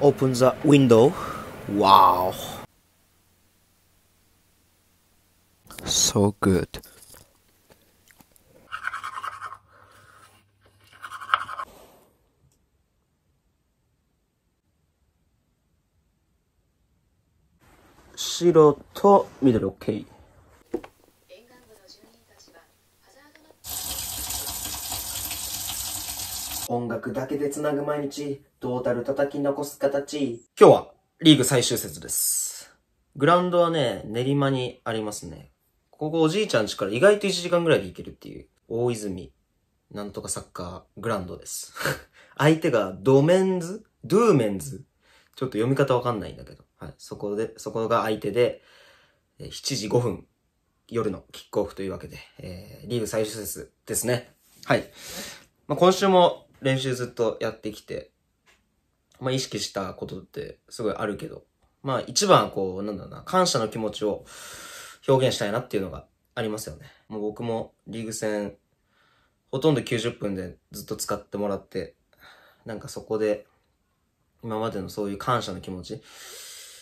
Open the window. Wow. So good. Shiro to middle okay. 音楽だけで繋ぐ毎日、トータル叩き残す形。今日はリーグ最終節です。グラウンドはね、練馬にありますね。ここおじいちゃん家から意外と1時間ぐらいで行けるっていう、大泉、なんとかサッカーグラウンドです。相手がドメンズドゥーメンズちょっと読み方わかんないんだけど。はい。そこで、そこが相手で、7時5分、夜のキックオフというわけで、えー、リーグ最終節ですね。はい。まあ、今週も練習ずっとやってきて、まあ、意識したことってすごいあるけど、まあ、一番こう、なんだろうな、感謝の気持ちを表現したいなっていうのがありますよね。もう僕もリーグ戦、ほとんど90分でずっと使ってもらって、なんかそこで、今までのそういう感謝の気持ち、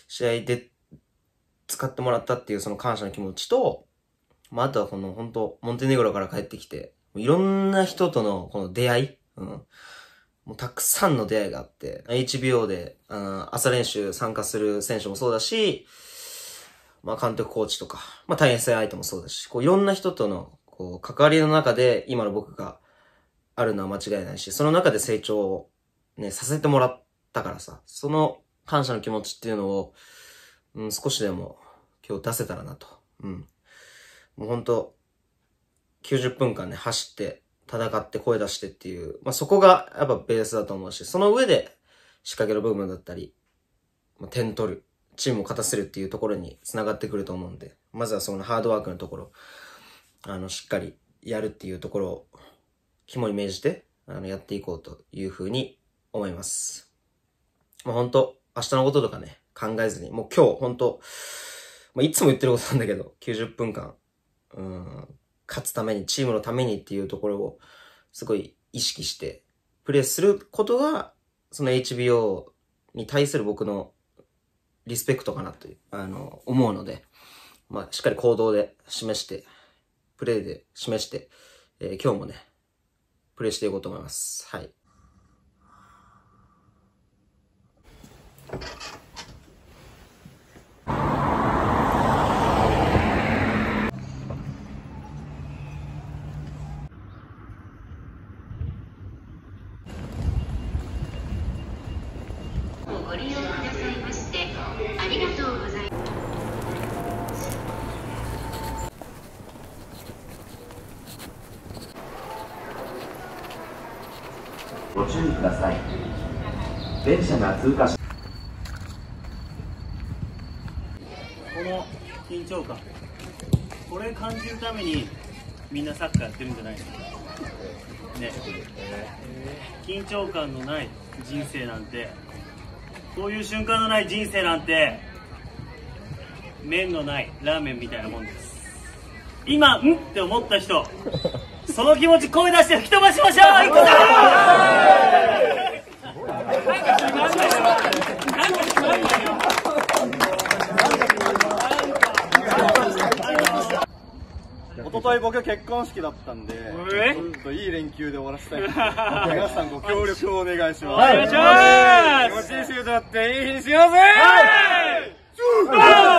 試合で使ってもらったっていうその感謝の気持ちと、まあ、あとはこの本当モンテネグロから帰ってきて、いろんな人とのこの出会い、うん。もうたくさんの出会いがあって、HBO で、うん、朝練習参加する選手もそうだし、まあ監督コーチとか、まあ大変性相手もそうだし、こういろんな人との、こう、関わりの中で今の僕があるのは間違いないし、その中で成長をね、させてもらったからさ、その感謝の気持ちっていうのを、うん、少しでも今日出せたらなと。うん。もうほんと、90分間ね、走って、戦って声出してっていう、まあ、そこがやっぱベースだと思うし、その上で仕掛ける部分だったり、まあ、点取る、チームを勝たせるっていうところに繋がってくると思うんで、まずはそのハードワークのところ、あの、しっかりやるっていうところを肝に銘じて、あの、やっていこうというふうに思います。まあ、本当明日のこととかね、考えずに、もう今日、本当まあ、いつも言ってることなんだけど、90分間、うん、勝つために、チームのためにっていうところをすごい意識してプレーすることが、その HBO に対する僕のリスペクトかなという、あの、思うので、まあ、しっかり行動で示して、プレーで示して、えー、今日もね、プレーしていこうと思います。はい。通過しこの緊張感これ感じるためにみんなサッカーやってるんじゃないですかね緊張感のない人生なんてそういう瞬間のない人生なんて麺のないラーメンみたいなもんです今んって思った人その気持ち声出して吹き飛ばしましょういくぞおととい僕結婚式だったんで、ちょっといい連休で終わらせたい 皆さんご協力をお願いしますお願いしますだっていい日にしようぜ、はい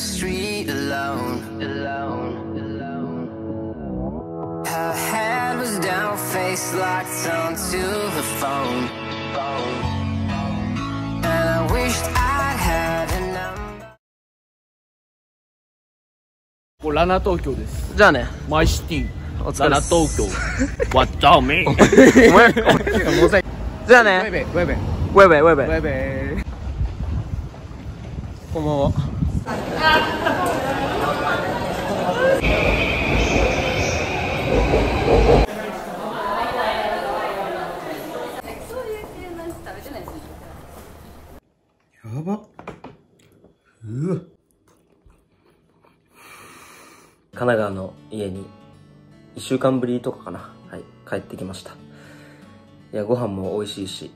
street alone. Alone. Alone. Her head was down, face locked onto her phone. phone. And I wished I had a number. This Lana Lana Tokyo. Tokyo. my What up, me? お前、お前、じゃあね。ウェベ、ウェベ。ウェベ、ウェベ。ウェベ。こんばんは。やばうわ神奈川の家に1週間ぶりとかかな、はい、帰ってきましたいやご飯も美味しいし、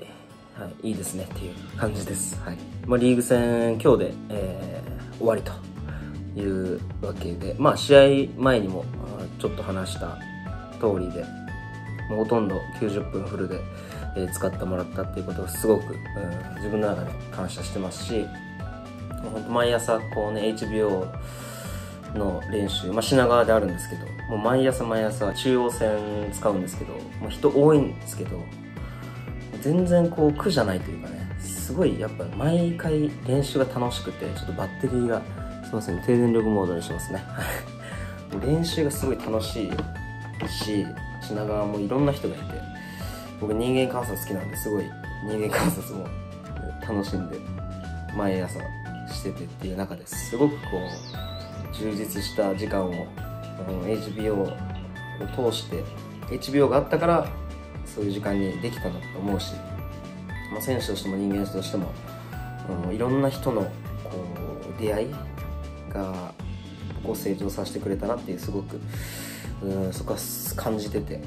はい、いいですねっていう感じです、はいまあ、リーグ戦今日で、えー終わりというわけで、まあ、試合前にもちょっと話した通りで、もうほとんど90分フルで、え使ってもらったっていうことをすごく、うん、自分の中で感謝してますし、本当毎朝こうね、HBO の練習、まあ、品川であるんですけど、もう毎朝毎朝中央線使うんですけど、もう人多いんですけど、全然こう苦じゃないというかね、すごいやっぱ毎回練習が楽しくてちょっとバッテリーがすいません低電力モードにしますね 練習がすごい楽しいし品川もいろんな人がいて僕人間観察好きなんですごい人間観察も楽しんで毎朝しててっていう中ですごくこう充実した時間を、HBO を通して HBO があったからそういう時間にできたなと思うしまあ、選手としても人間としても、うん、いろんな人のこう出会いがこを成長させてくれたなっていうすごく、うん、そこは感じてて、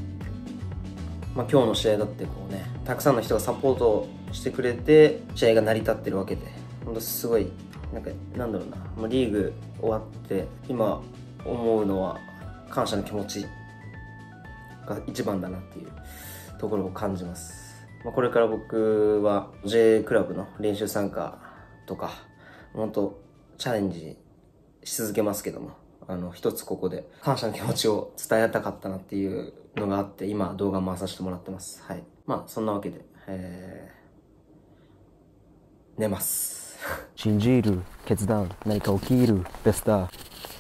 まあ、今日の試合だってこうねたくさんの人がサポートしてくれて試合が成り立ってるわけで本当すごいなんかなんだろうな、まリーグ終わって今思うのは感謝の気持ちが一番だなっていうところを感じます。まあ、これから僕は J クラブの練習参加とか、本当チャレンジし続けますけども、あの、一つここで感謝の気持ちを伝えたかったなっていうのがあって、今動画回させてもらってます。はい。まあ、そんなわけで、えー、寝ます。信じる、決断、何か起きる、ベスター。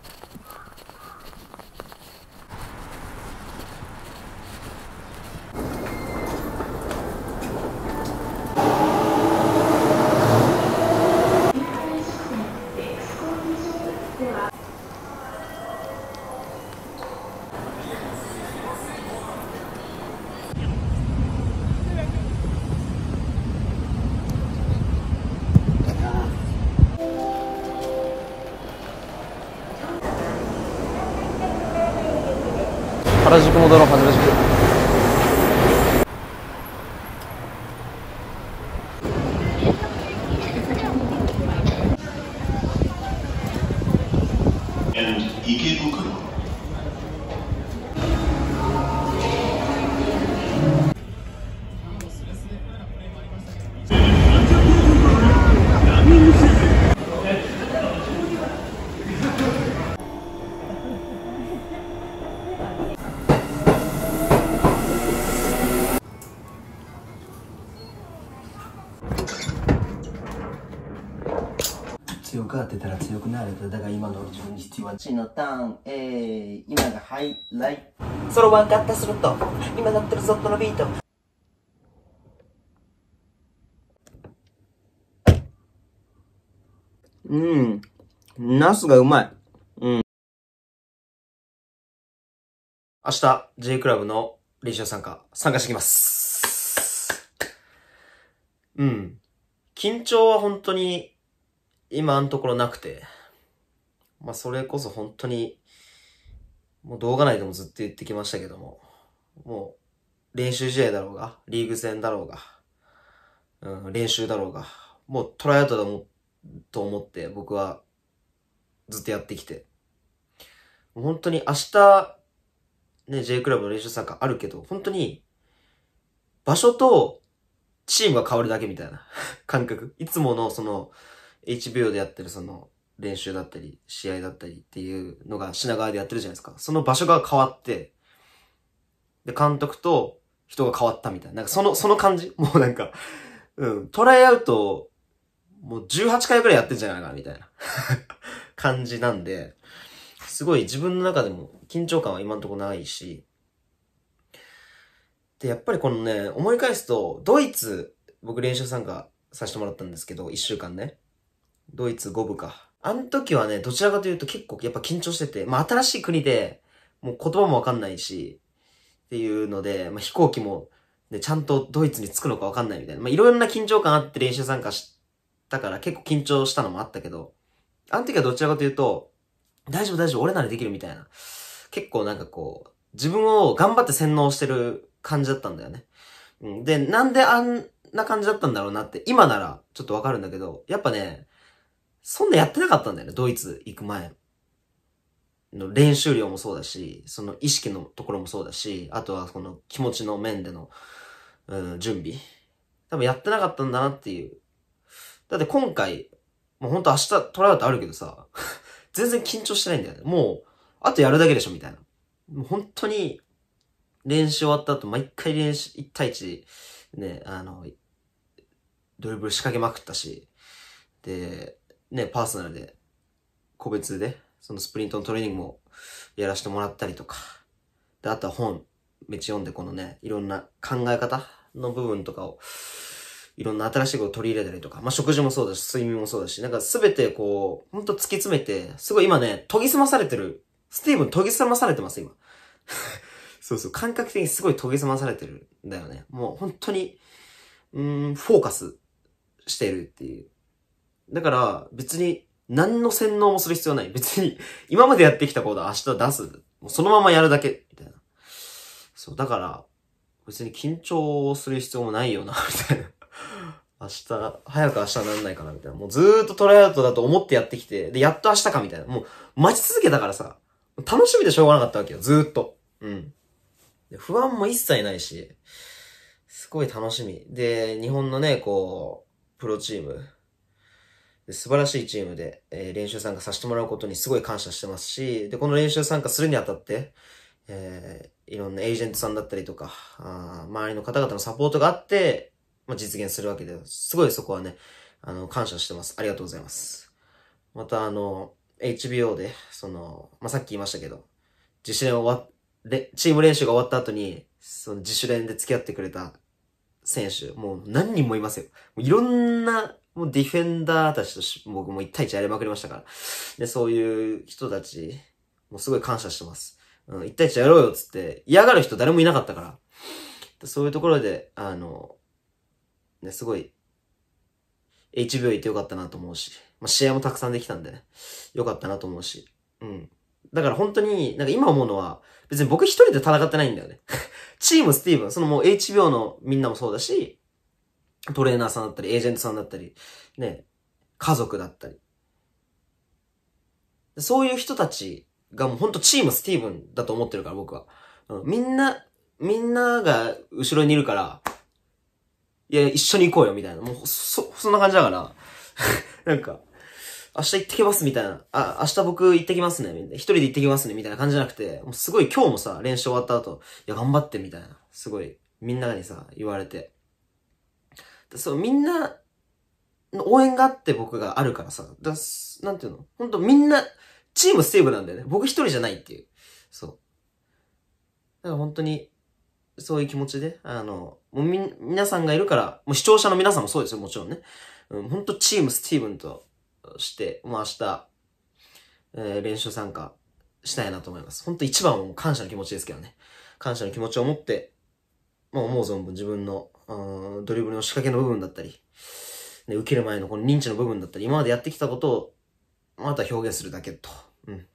and Ike Ukuro. 1278のターン、えー、今がハイライソロワンカッタスロット今なってるソットのビートうんナスがうまいうん明日 J クラブの練習参加参加してきますうん緊張は本当に今のところなくてまあ、それこそ本当に、もう動画内でもずっと言ってきましたけども、もう、練習試合だろうが、リーグ戦だろうが、うん、練習だろうが、もうトライアウトだも、と思って僕はずっとやってきて、本当に明日、ね、J クラブの練習参加あるけど、本当に、場所とチームが変わるだけみたいな感覚。いつものその、HBO でやってるその、練習だったり、試合だったりっていうのが品川でやってるじゃないですか。その場所が変わって、で、監督と人が変わったみたいな。なんかその、その感じ もうなんか、うん、トライアウト、もう18回くらいやってんじゃないかな、みたいな 感じなんで、すごい自分の中でも緊張感は今んとこないし、で、やっぱりこのね、思い返すと、ドイツ、僕練習参加させてもらったんですけど、1週間ね。ドイツ5部か。あの時はね、どちらかというと結構やっぱ緊張してて、まあ新しい国で、もう言葉もわかんないし、っていうので、まあ飛行機も、ね、ちゃんとドイツに着くのかわかんないみたいな、まあいろんな緊張感あって練習参加したから結構緊張したのもあったけど、あの時はどちらかというと、大丈夫大丈夫、俺ならできるみたいな。結構なんかこう、自分を頑張って洗脳してる感じだったんだよね。で、なんであんな感じだったんだろうなって、今ならちょっとわかるんだけど、やっぱね、そんなやってなかったんだよね、ドイツ行く前。の練習量もそうだし、その意識のところもそうだし、あとはこの気持ちの面での、うん、準備。多分やってなかったんだなっていう。だって今回、もうほんと明日トライアウトあるけどさ、全然緊張してないんだよね。もう、あとやるだけでしょみたいな。もう本当に、練習終わった後、毎回練習、1対1ね、あの、ドリブル仕掛けまくったし、で、ね、パーソナルで、個別で、そのスプリントのトレーニングもやらせてもらったりとか、で、あとは本、めっちゃ読んでこのね、いろんな考え方の部分とかを、いろんな新しいことを取り入れたりとか、まあ、食事もそうだし、睡眠もそうだし、なんかすべてこう、ほんと突き詰めて、すごい今ね、研ぎ澄まされてる。スティーブン研ぎ澄まされてます、今。そうそう、感覚的にすごい研ぎ澄まされてるんだよね。もう本当に、うん、フォーカスしてるっていう。だから別に何の洗脳もする必要ない。別に今までやってきたードは明日出す。もうそのままやるだけ。みたいな。そう、だから別に緊張する必要もないよな、みたいな。明日、早く明日になんないかな、みたいな。もうずーっとトライアウトだと思ってやってきて、で、やっと明日か、みたいな。もう待ち続けたからさ、楽しみでしょうがなかったわけよ、ずーっと。うん。で不安も一切ないし、すごい楽しみ。で、日本のね、こう、プロチーム、素晴らしいチームで、えー、練習参加させてもらうことにすごい感謝してますし、で、この練習参加するにあたって、えー、いろんなエージェントさんだったりとか、あ周りの方々のサポートがあって、まあ、実現するわけで、すごいそこはね、あの、感謝してます。ありがとうございます。また、あの、HBO で、その、まあ、さっき言いましたけど、自主練終わ、で、チーム練習が終わった後に、その自主練で付き合ってくれた選手、もう何人もいますよ。いろんなもうディフェンダーたちとし、僕も1対1やりまくりましたから。で、そういう人たち、もうすごい感謝してます。うん、1対1やろうよっつって、嫌がる人誰もいなかったから。そういうところで、あの、ね、すごい、H 秒行ってよかったなと思うし、まあ、試合もたくさんできたんで、ね、よかったなと思うし、うん。だから本当に、なんか今思うのは、別に僕一人で戦ってないんだよね。チームスティーブン、そのもう H 秒のみんなもそうだし、トレーナーさんだったり、エージェントさんだったり、ね、家族だったり。そういう人たちがもうほんとチームスティーブンだと思ってるから、僕は。うん、みんな、みんなが後ろにいるから、いや、一緒に行こうよ、みたいな。もう、そ、そんな感じだから。なんか、明日行ってきます、みたいな。あ、明日僕行ってきますね、みんな。一人で行ってきますね、みたいな感じじゃなくて、もうすごい今日もさ、練習終わった後、いや、頑張って、みたいな。すごい、みんなにさ、言われて。そう、みんなの応援があって僕があるからさ、だす、なんていうの本当みんな、チームセーブなんだよね。僕一人じゃないっていう。そう。だから本当に、そういう気持ちで、あの、もうみ、皆さんがいるから、もう視聴者の皆さんもそうですよ、もちろんね。うん、本当チームスティーブンとして、もう明日、えー、練習参加したいなと思います。本当一番はもう感謝の気持ちですけどね。感謝の気持ちを持って、もう思う存分自分のドリブルの仕掛けの部分だったり、で、受ける前のこの認知の部分だったり、今までやってきたことを、また表現するだけと、うん、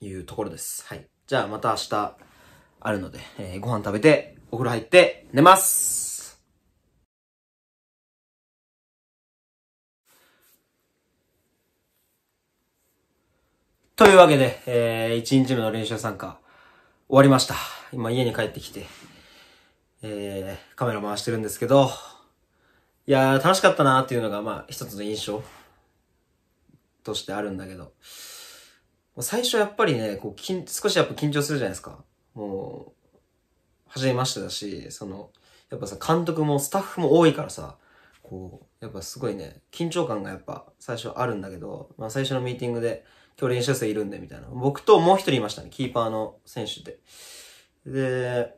いうところです。はい。じゃあまた明日、あるので、えー、ご飯食べて、お風呂入って、寝ますというわけで、えー、1日目の練習参加、終わりました。今家に帰ってきて、えー、カメラ回してるんですけど、いやー、楽しかったなーっていうのが、まあ、一つの印象としてあるんだけど、最初やっぱりね、こう、きん少しやっぱ緊張するじゃないですか。もう、初めましてだし、その、やっぱさ、監督もスタッフも多いからさ、こう、やっぱすごいね、緊張感がやっぱ最初あるんだけど、まあ最初のミーティングで、今日練習生いるんで、みたいな。僕ともう一人いましたね、キーパーの選手で。で、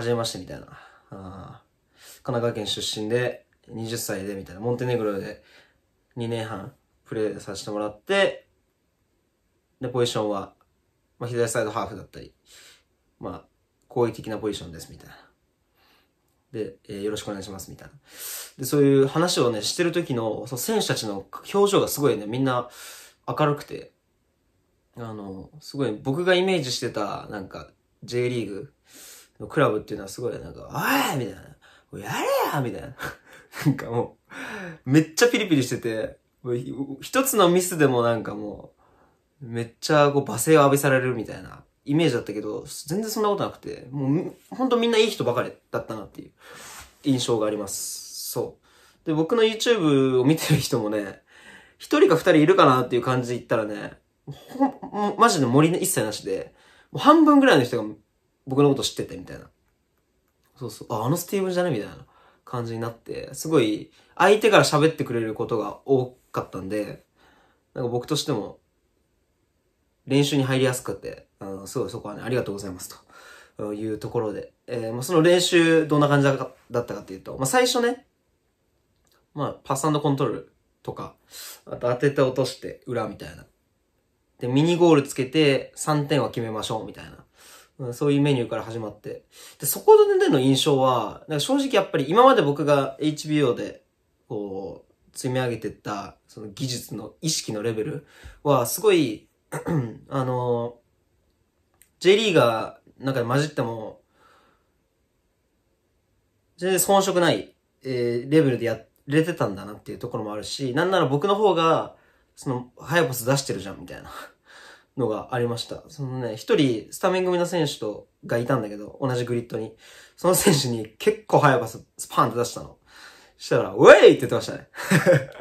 初めましてみたいな。あ神奈川県出身で、20歳でみたいな。モンテネグロで2年半プレーさせてもらって、で、ポジションは、まあ、左サイドハーフだったり、まあ、好意的なポジションですみたいな。で、えー、よろしくお願いしますみたいな。で、そういう話をね、してる時の、その選手たちの表情がすごいね、みんな明るくて、あの、すごい僕がイメージしてた、なんか、J リーグクラブっていうのはすごいなんか、おいみたいな。もうやれやみたいな。なんかもう、めっちゃピリピリしてて、一つのミスでもなんかもう、めっちゃこう罵声を浴びされるみたいなイメージだったけど、全然そんなことなくて、もうほんとみんないい人ばかりだったなっていう印象があります。そう。で、僕の YouTube を見てる人もね、一人か二人いるかなっていう感じで言ったらね、ほん、マジで森一切なしで、もう半分ぐらいの人が僕のこと知っててみたいな。そうそう、あ、あのスティーブンじゃねみたいな感じになって、すごい相手から喋ってくれることが多かったんで、なんか僕としても練習に入りやすくて、あのすごいそこはね、ありがとうございますというところで、えー、まあ、その練習どんな感じだったかっていうと、まあ、最初ね、まあ、パスコントロールとか、あと当てて落として裏みたいな。で、ミニゴールつけて3点は決めましょうみたいな。うん、そういうメニューから始まって。で、そこでの印象は、なんか正直やっぱり今まで僕が HBO で、こう、積み上げてった、その技術の意識のレベルは、すごい あの、J リーガーなんかで混じっても、全然遜色ない、えー、レベルでやれてたんだなっていうところもあるし、なんなら僕の方が、その、ハヤス出してるじゃん、みたいなのがありました。そのね、一人、スタメン組の選手と、がいたんだけど、同じグリッドに。その選手に結構早パスパンって出したの。したら、ウェイって言ってましたね。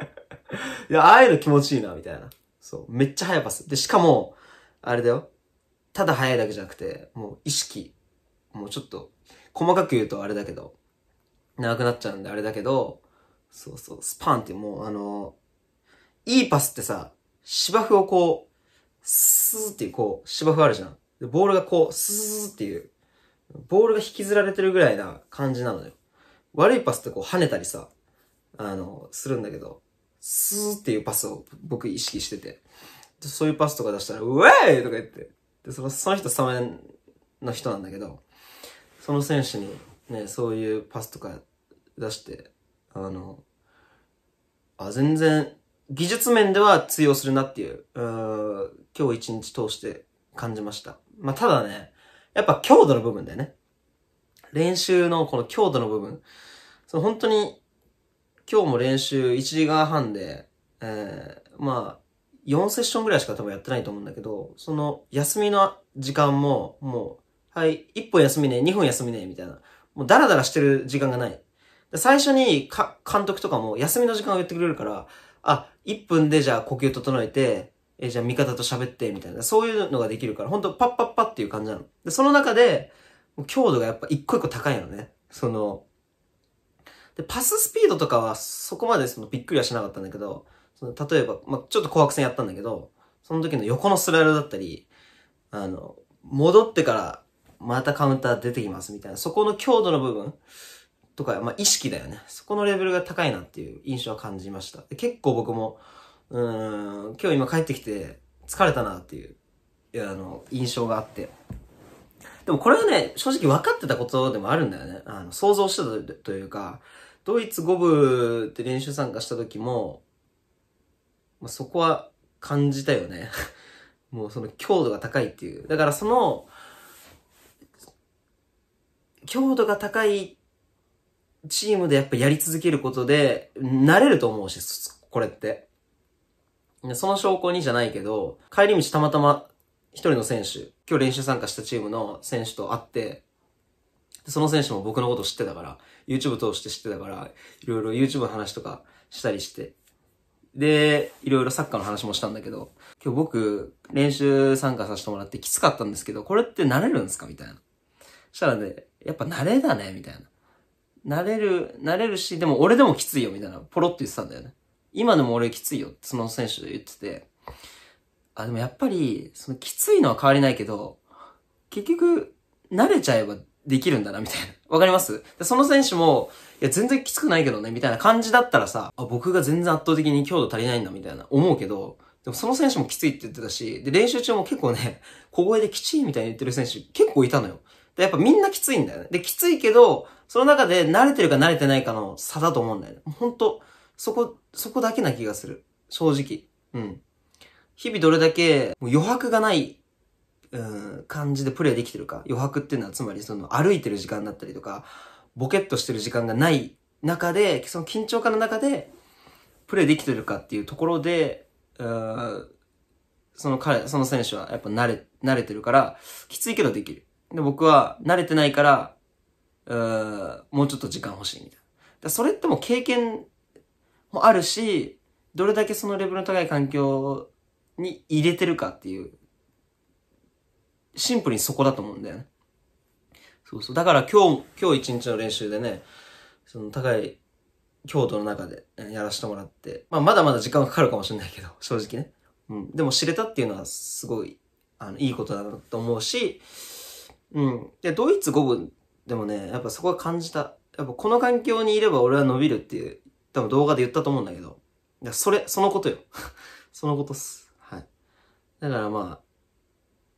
いや、ああいうの気持ちいいな、みたいな。そう。めっちゃ速パス。で、しかも、あれだよ。ただ速いだけじゃなくて、もう意識。もうちょっと、細かく言うとあれだけど、長くなっちゃうんであれだけど、そうそう、スパンってもうあの、いいパスってさ、芝生をこう、スーっていうこう、芝生あるじゃん。で、ボールがこう、スーっていう、ボールが引きずられてるぐらいな感じなのよ。悪いパスってこう跳ねたりさ、あの、するんだけど、スーっていうパスを僕意識してて。そういうパスとか出したら、ウェイとか言って。で、その、その人サメの人なんだけど、その選手にね、そういうパスとか出して、あの、あ、全然技術面では通用するなっていう、う今日一日通して感じました。まあ、ただね、やっぱ強度の部分だよね。練習のこの強度の部分。その本当に、今日も練習1時間半で、えー、まあ、4セッションぐらいしか多分やってないと思うんだけど、その休みの時間も、もう、はい、1本休みね、2分休みね、みたいな。もうダラダラしてる時間がない。最初にか、監督とかも休みの時間を言ってくれるから、あ、1分でじゃあ呼吸整えて、え、じゃあ味方と喋って、みたいな、そういうのができるから、ほんとパッパッパっていう感じなの。で、その中で、強度がやっぱ一個一個高いのね。その、で、パススピードとかはそこまでそのびっくりはしなかったんだけど、その例えば、まあ、ちょっと紅白戦やったんだけど、その時の横のスライドだったり、あの、戻ってからまたカウンター出てきますみたいな、そこの強度の部分とか、まあ、意識だよね。そこのレベルが高いなっていう印象は感じました。結構僕も、うん、今日今帰ってきて疲れたなっていう、いあの、印象があって。でもこれはね、正直分かってたことでもあるんだよね。あの、想像してたというか、ドイツ5部って練習参加した時も、まあ、そこは感じたよね。もうその強度が高いっていう。だからその、強度が高いチームでやっぱやり続けることで、慣れると思うし、これって。その証拠にじゃないけど、帰り道たまたま一人の選手、今日練習参加したチームの選手と会って、その選手も僕のこと知ってたから、YouTube 通して知ってたから、いろいろ YouTube の話とかしたりして、で、いろいろサッカーの話もしたんだけど、今日僕、練習参加させてもらってきつかったんですけど、これって慣れるんですかみたいな。したらね、やっぱ慣れだね、みたいな。なれる、なれるし、でも俺でもきついよみたいな、ポロって言ってたんだよね。今でも俺きついよその選手で言ってて。あ、でもやっぱり、そのきついのは変わりないけど、結局、慣れちゃえばできるんだな、みたいな。わかりますでその選手も、いや、全然きつくないけどね、みたいな感じだったらさ、あ、僕が全然圧倒的に強度足りないんだ、みたいな思うけど、でもその選手もきついって言ってたし、で、練習中も結構ね、小声できちいみたいに言ってる選手結構いたのよ。で、やっぱみんなきついんだよね。で、きついけど、その中で慣れてるか慣れてないかの差だと思うんだよね。ほんと、そこ、そこだけな気がする。正直。うん。日々どれだけ余白がない、うん、感じでプレイできてるか。余白っていうのはつまりその歩いてる時間だったりとか、ボケっとしてる時間がない中で、その緊張感の中で、プレイできてるかっていうところで、うん、その彼、その選手はやっぱ慣れ、慣れてるから、きついけどできる。で、僕は慣れてないから、うもうちょっと時間欲しいみたいな。それってもう経験もあるし、どれだけそのレベルの高い環境に入れてるかっていう、シンプルにそこだと思うんだよね。そうそう。だから今日、今日一日の練習でね、その高い強度の中でやらせてもらって、まあまだまだ時間かかるかもしれないけど、正直ね。うん。でも知れたっていうのはすごい、あの、いいことだなと思うし、うん。で、ドイツ5分でもね、やっぱそこは感じた。やっぱこの環境にいれば俺は伸びるっていう、多分動画で言ったと思うんだけど、いや、それ、そのことよ。そのことっす。はい。だからま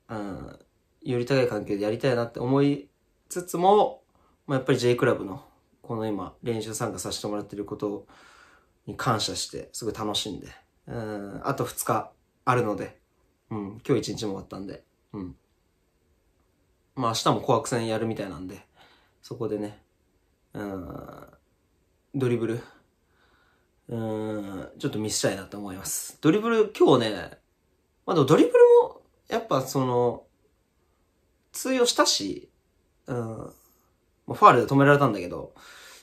あ、うん、より高い環境でやりたいなって思いつつも、まあ、やっぱり J クラブの、この今、練習参加させてもらってることに感謝して、すごい楽しんで、うん、あと2日あるので、うん、今日1日も終わったんで、うん。まあ明日も紅白戦やるみたいなんで、そこでね、うん、ドリブル、うん、ちょっと見せたいなと思います。ドリブル、今日ね、まあドリブルも、やっぱその、通用したし、うん、まあ、ファールで止められたんだけど、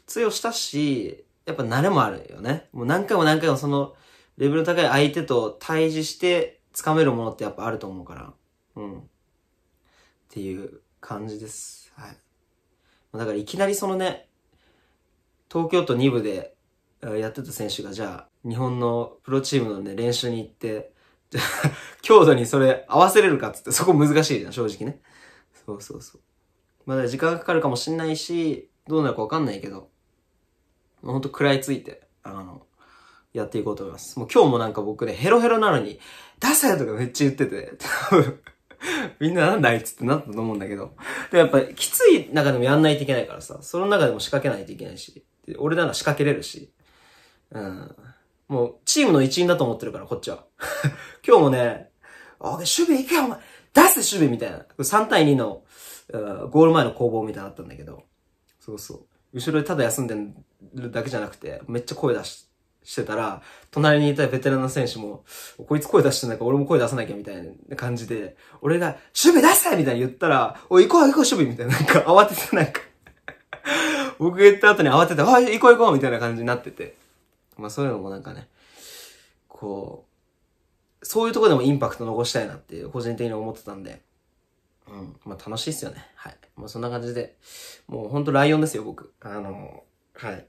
通用したし、やっぱ慣れもあるよね。もう何回も何回もその、レベル高い相手と対峙して掴めるものってやっぱあると思うから。うん。っていう感じです。はい。だからいきなりそのね、東京都2部でやってた選手がじゃあ、日本のプロチームのね、練習に行って、じゃあ、強度にそれ合わせれるかっつって、そこ難しいじゃん、正直ね。そうそうそう。まだ時間がかかるかもしんないし、どうなるかわかんないけど、ほんと食らいついて、あの、やっていこうと思います。もう今日もなんか僕ね、ヘロヘロなのに、ダサいとかめっちゃ言ってて、多分 みんななんだいいつってなったと思うんだけど。でもやっぱきつい中でもやんないといけないからさ、その中でも仕掛けないといけないし、俺なら仕掛けれるし。うん。もう、チームの一員だと思ってるから、こっちは。今日もね、あ、守備行けよ、お前出せ、守備みたいな。3対2の、ゴール前の攻防みたいなのあったんだけど。そうそう。後ろでただ休んでるだけじゃなくて、めっちゃ声出ししてたら、隣にいたベテランの選手も、こいつ声出してないから俺も声出さなきゃみたいな感じで、俺が、守備出せみたいに言ったら、おい、行こう行こう守備みたいな、なんか慌ててなんか僕言った後に慌てて、おい、行こう行こうみたいな感じになってて。まあそういうのもなんかね、こう、そういうとこでもインパクト残したいなっていう、個人的に思ってたんで、うん、まあ楽しいっすよね。はい。まあそんな感じで、もうほんとライオンですよ、僕。あの、はい。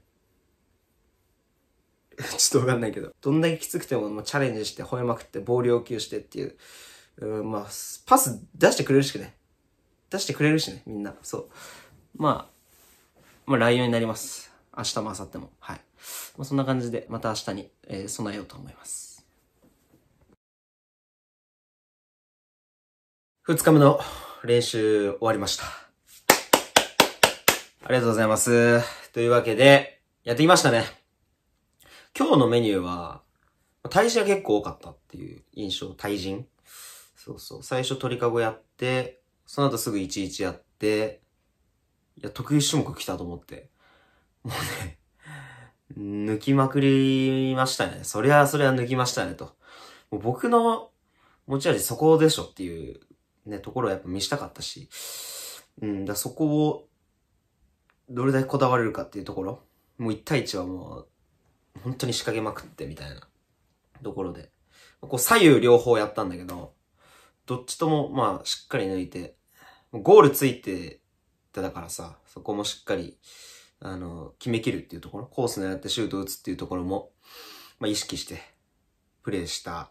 ちょっとわかんないけど。どんだけきつくてももうチャレンジして、吠えまくって、暴力をしてっていう。うん、まあ、パス出してくれるしね。出してくれるしね、みんな。そう。まあ、まあ、ライオンになります。明日も明後日も。はい。まあ、そんな感じで、また明日に、えー、備えようと思います。二日目の練習終わりました。ありがとうございます。というわけで、やってきましたね。今日のメニューは、体重が結構多かったっていう印象。体人そうそう。最初鳥かごやって、その後すぐ11やって、いや、得意種目来たと思って。もうね抜きまくりましたね。そりゃ、そりゃ抜きましたね、と。もう僕の持ち味そこでしょっていう、ね、ところはやっぱ見したかったし、うん、だそこを、どれだけこだわれるかっていうところ。もう1対1はもう、本当に仕掛けまくってみたいなところで、こう左右両方やったんだけど、どっちともまあしっかり抜いて、ゴールついてただからさ、そこもしっかり、あの、決めきるっていうところ、コース狙ってシュート打つっていうところも、まあ意識してプレイした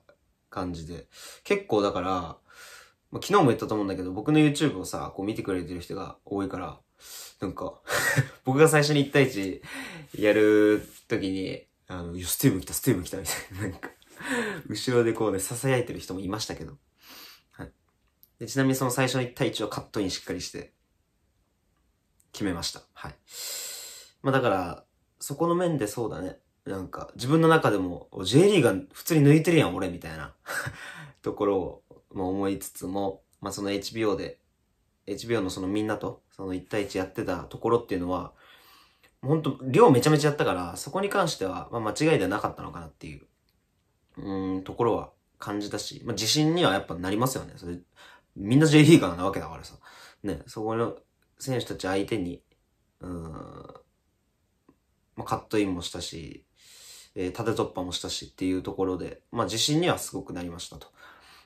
感じで、結構だから、まあ、昨日も言ったと思うんだけど、僕の YouTube をさ、こう見てくれてる人が多いから、なんか僕が最初に1対1やるときに、あの、スティーブン来た、スティーブン来た、みたいな、なんか、後ろでこうね、囁いてる人もいましたけど。はい。でちなみにその最初の1対1はカットインしっかりして、決めました。はい。まあだから、そこの面でそうだね。なんか、自分の中でも、J リーが普通に抜いてるやん、俺、みたいな ところを、まあ、思いつつも、まあ、その HBO で、HBO のそのみんなと、その1対1やってたところっていうのは、ほんと、量めちゃめちゃやったから、そこに関しては、まあ、間違いではなかったのかなっていう、うん、ところは感じたし、まあ、自信にはやっぱなりますよね。それ、みんな J リーガーなわけだからさ。ね、そこの選手たち相手に、うん、まあ、カットインもしたし、えー、縦突破もしたしっていうところで、まあ、自信にはすごくなりましたと。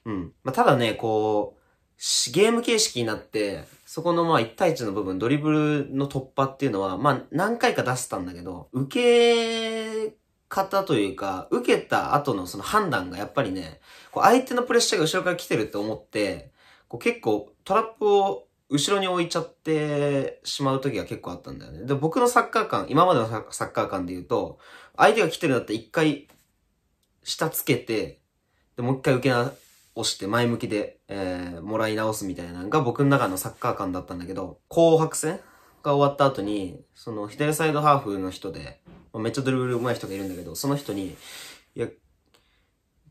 うん。まあ、ただね、こう、ゲーム形式になって、そこのまあ1対1の部分、ドリブルの突破っていうのは、まあ何回か出せたんだけど、受け方というか、受けた後のその判断がやっぱりね、こう相手のプレッシャーが後ろから来てるって思って、こう結構トラップを後ろに置いちゃってしまう時が結構あったんだよね。で、僕のサッカー感、今までのサッカー感で言うと、相手が来てるんだったら一回下つけて、で、もう一回受け直して前向きでえー、もらい直すみたいなのが僕の中のサッカー感だったんだけど、紅白戦が終わった後に、その左サイドハーフの人で、めっちゃドリブル上手い人がいるんだけど、その人に、いや、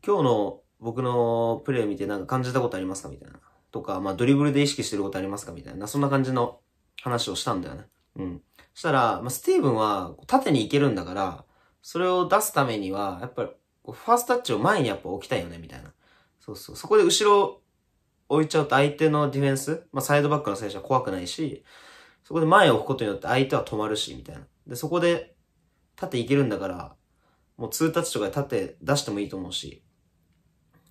今日の僕のプレー見てなんか感じたことありますかみたいな。とか、まあドリブルで意識してることありますかみたいな、そんな感じの話をしたんだよね。うん。したら、まあ、スティーブンは縦に行けるんだから、それを出すためには、やっぱり、ファーストタッチを前にやっぱ置きたいよね、みたいな。そうそう。そこで後ろ置いちゃうと相手のディフェンス、まあ、サイドバックの選手は怖くないし、そこで前を置くことによって相手は止まるし、みたいな。で、そこで縦いけるんだから、もう2タッチとかで縦出してもいいと思うし、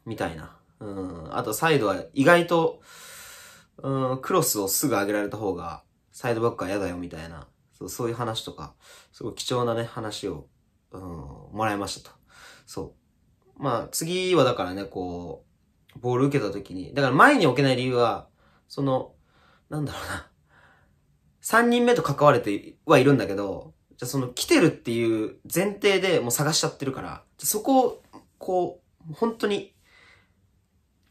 みたいな。うん。あとサイドは意外と、うん、クロスをすぐ上げられた方が、サイドバックは嫌だよ、みたいな。そうそういう話とか、すごい貴重なね、話を、うん、もらいましたと。そう。まあ、次はだからね、こう、ボール受けた時に、だから前に置けない理由は、その、なんだろうな。3人目と関われてはいるんだけど、じゃその来てるっていう前提でもう探しちゃってるから、そこを、こう、本当に、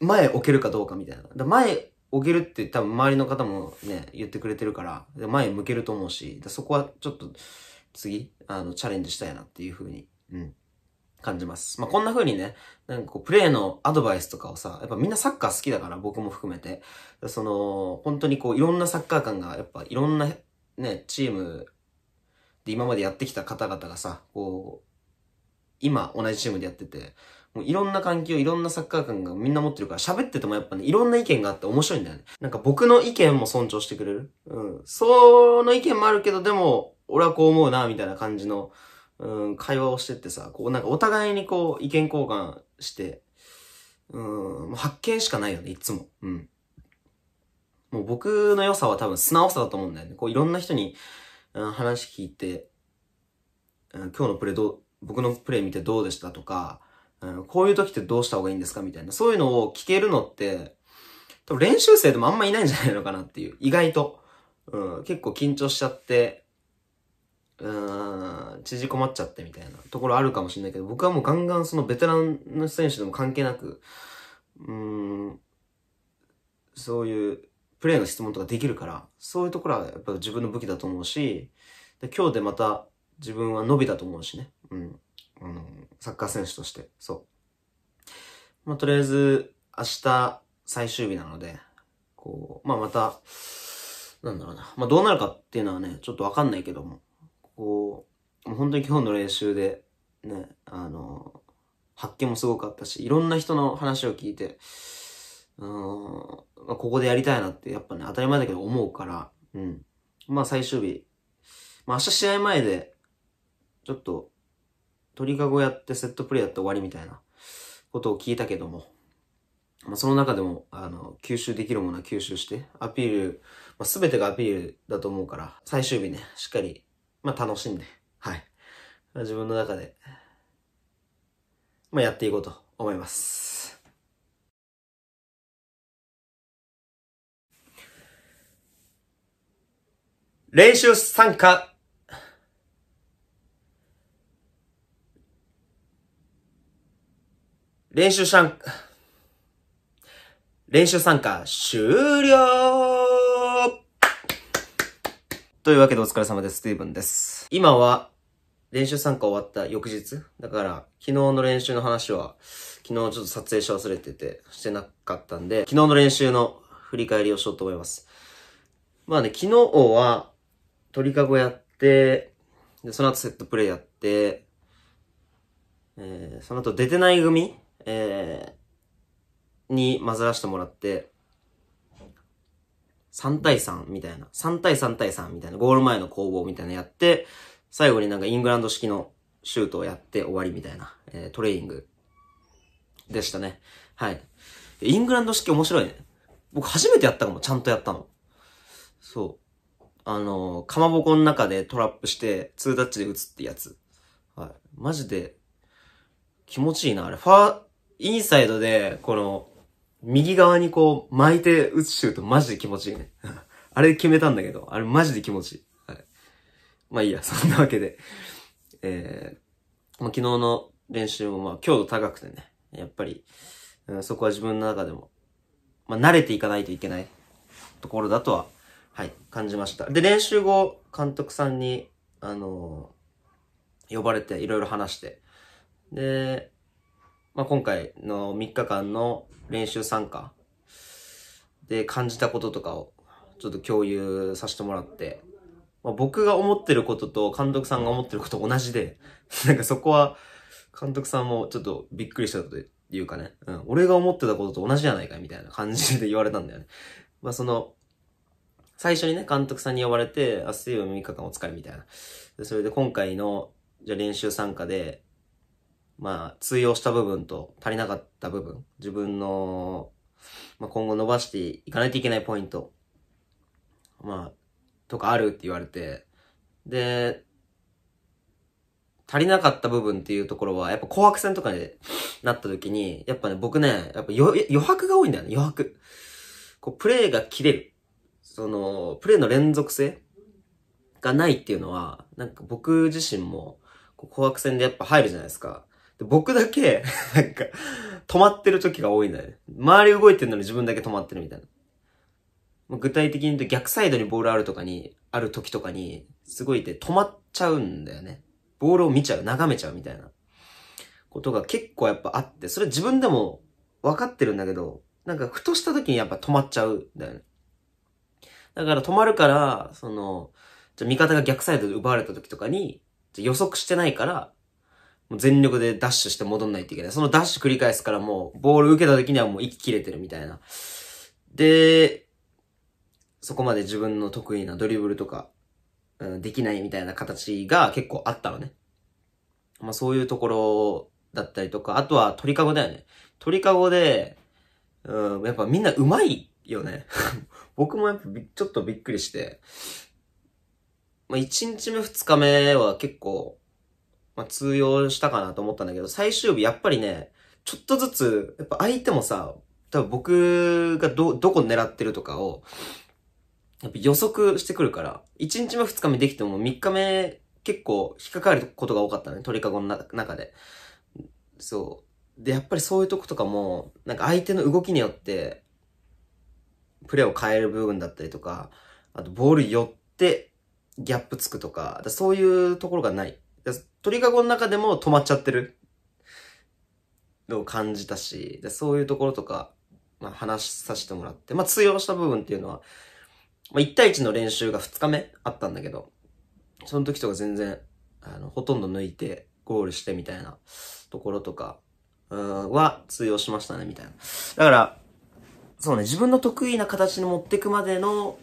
前置けるかどうかみたいな。だ前置けるって多分周りの方もね、言ってくれてるから、前向けると思うし、そこはちょっと次、あの、チャレンジしたいなっていうふうに、うん。感じます。まあ、こんな風にね、なんかこう、プレイのアドバイスとかをさ、やっぱみんなサッカー好きだから、僕も含めて。その、本当にこう、いろんなサッカー感が、やっぱいろんな、ね、チームで今までやってきた方々がさ、こう、今同じチームでやってて、もういろんな環境、いろんなサッカー感がみんな持ってるから、喋っててもやっぱね、いろんな意見があって面白いんだよね。なんか僕の意見も尊重してくれる。うん。その意見もあるけど、でも、俺はこう思うな、みたいな感じの、うん、会話をしてってさ、こうなんかお互いにこう意見交換して、うん、もう発見しかないよね、いつも。うん。もう僕の良さは多分素直さだと思うんだよね。こういろんな人に、うん、話聞いて、うん、今日のプレイどう、僕のプレイ見てどうでしたとか、うん、こういう時ってどうした方がいいんですかみたいな。そういうのを聞けるのって、多分練習生でもあんまいないんじゃないのかなっていう。意外と。うん、結構緊張しちゃって、うーん、縮こまっちゃってみたいなところあるかもしれないけど、僕はもうガンガンそのベテランの選手でも関係なく、うん、そういうプレーの質問とかできるから、そういうところはやっぱ自分の武器だと思うし、で今日でまた自分は伸びたと思うしね。うん。あの、サッカー選手として、そう。まあ、とりあえず、明日、最終日なので、こう、まあ、また、なんだろうな。まあ、どうなるかっていうのはね、ちょっとわかんないけども、こう、本当に今日の練習で、ね、あの、発見もすごかったし、いろんな人の話を聞いて、うん、まあ、ここでやりたいなって、やっぱね、当たり前だけど思うから、うん。まあ最終日、まあ明日試合前で、ちょっと、鳥かごやってセットプレーやって終わりみたいなことを聞いたけども、まあ、その中でも、あの、吸収できるものは吸収して、アピール、まあ、全てがアピールだと思うから、最終日ね、しっかりまあ楽しんで、はい。自分の中で、まあやっていこうと思います。練習参加練習参加、練習参加終了というわけでお疲れ様です。スティーブンです。今は練習参加終わった翌日だから昨日の練習の話は昨日ちょっと撮影し忘れててしてなかったんで昨日の練習の振り返りをしようと思います。まあね、昨日は鳥かごやってでその後セットプレイやって、えー、その後出てない組、えー、に混ぜらせてもらって3対3みたいな、3対3対3みたいな、ゴール前の攻防みたいなやって、最後になんかイングランド式のシュートをやって終わりみたいな、えー、トレーニングでしたね。はい。イングランド式面白いね。僕初めてやったかも、ちゃんとやったの。そう。あのー、かまぼこの中でトラップして、ツータッチで打つってやつ。はい。マジで、気持ちいいな、あれ。ファー、インサイドで、この、右側にこう巻いて打つシュートマジで気持ちいいね。あれ決めたんだけど、あれマジで気持ちいい。はい、まあいいや、そんなわけで。えー、まあ、昨日の練習もまあ強度高くてね、やっぱり、うん、そこは自分の中でも、まあ慣れていかないといけないところだとは、はい、感じました。で、練習後、監督さんに、あのー、呼ばれていろいろ話して、で、まあ、今回の3日間の練習参加で感じたこととかをちょっと共有させてもらって、まあ、僕が思ってることと監督さんが思ってること同じで、なんかそこは監督さんもちょっとびっくりしたというかね、うん、俺が思ってたことと同じじゃないかみたいな感じで言われたんだよね。まあその、最初にね、監督さんに呼ばれて、明日よ3日間お疲れみたいな。それで今回の、じゃ練習参加で、まあ、通用した部分と足りなかった部分、自分の、まあ、今後伸ばしていかないといけないポイント、まあ、とかあるって言われて、で、足りなかった部分っていうところは、やっぱ紅白戦とかでなった時に、やっぱね、僕ね、やっぱ余白が多いんだよね、余白。こう、プレーが切れる。その、プレーの連続性がないっていうのは、なんか僕自身も、紅白戦でやっぱ入るじゃないですか。で僕だけ、なんか、止まってる時が多いんだよね。周り動いてんのに自分だけ止まってるみたいな。具体的に言うと逆サイドにボールあるとかに、ある時とかに、すごいって止まっちゃうんだよね。ボールを見ちゃう、眺めちゃうみたいなことが結構やっぱあって、それ自分でも分かってるんだけど、なんかふとした時にやっぱ止まっちゃうんだよね。だから止まるから、その、じゃ味方が逆サイドで奪われた時とかに、予測してないから、もう全力でダッシュして戻んないといけない。そのダッシュ繰り返すからもう、ボール受けた時にはもう息切れてるみたいな。で、そこまで自分の得意なドリブルとか、うん、できないみたいな形が結構あったのね。まあそういうところだったりとか、あとは鳥かごだよね。鳥かごで、うん、やっぱみんな上手いよね。僕もやっぱちょっとびっくりして。まあ1日目2日目は結構、まあ、通用したかなと思ったんだけど、最終日やっぱりね、ちょっとずつ、やっぱ相手もさ、多分僕がど、どこ狙ってるとかを、やっぱ予測してくるから、1日目2日目できても3日目結構引っかかることが多かったね、鳥かごの中で。そう。で、やっぱりそういうとことかも、なんか相手の動きによって、プレーを変える部分だったりとか、あとボール寄ってギャップつくとか、かそういうところがない。鳥かごの中でも止まっちゃってるのを感じたし、でそういうところとか、まあ、話させてもらって、まあ、通用した部分っていうのは、まあ、1対1の練習が2日目あったんだけど、その時とか全然、あの、ほとんど抜いてゴールしてみたいなところとか、うん、は通用しましたね、みたいな。だから、そうね、自分の得意な形に持ってくまでの、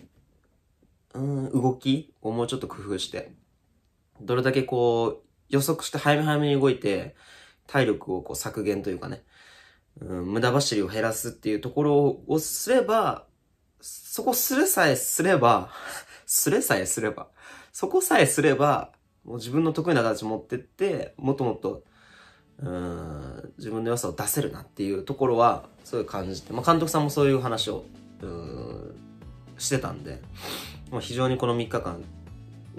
うん、動きをもうちょっと工夫して、どれだけこう、予測して早め早めに動いて、体力をこう削減というかね、うん、無駄走りを減らすっていうところをすれば、そこすれさえすれば、すれさえすれば、そこさえすれば、もう自分の得意な形持ってって、もっともっと、うん、自分の良さを出せるなっていうところは、すごい感じて、まあ、監督さんもそういう話を、うん、してたんで、まあ、非常にこの3日間、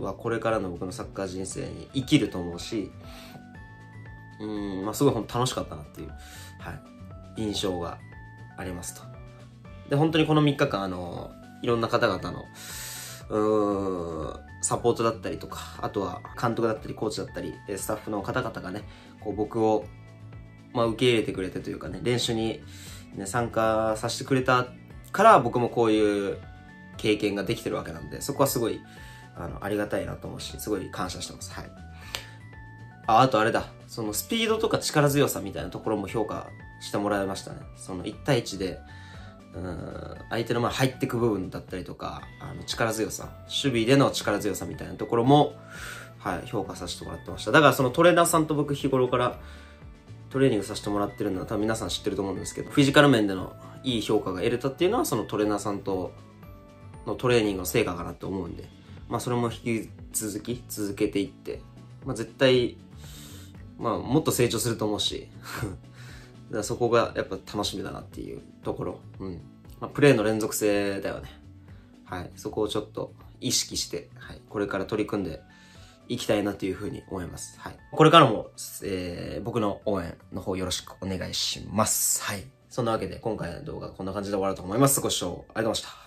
はこれからの僕のサッカー人生に生きると思うし、うん、まあ、すごい楽しかったなっていう、はい、印象がありますと。で、本当にこの3日間、あの、いろんな方々の、うん、サポートだったりとか、あとは監督だったり、コーチだったり、スタッフの方々がね、こう僕を、まあ、受け入れてくれてというかね、練習に、ね、参加させてくれたから、僕もこういう経験ができてるわけなんで、そこはすごい、あの、ありがたいなと思うし、すごい感謝してます。はい。あ、あとあれだ。そのスピードとか力強さみたいなところも評価してもらいましたね。その1対1で、うん相手の前入ってく部分だったりとか、あの力強さ、守備での力強さみたいなところも、はい、評価させてもらってました。だからそのトレーナーさんと僕日頃からトレーニングさせてもらってるのは多分皆さん知ってると思うんですけど、フィジカル面でのいい評価が得れたっていうのはそのトレーナーさんとのトレーニングの成果かなと思うんで、まあ、それも引き続き続けていって、まあ、絶対、まあ、もっと成長すると思うし だそこがやっぱ楽しみだなっていうところ、うんまあ、プレーの連続性だよね、はい、そこをちょっと意識して、はい、これから取り組んでいきたいなというふうに思います。はい。これからも、えー、僕の応援の方よろしくお願いします。はい。そんなわけで今回の動画はこんな感じで終わろうと思います。ご視聴ありがとうございました。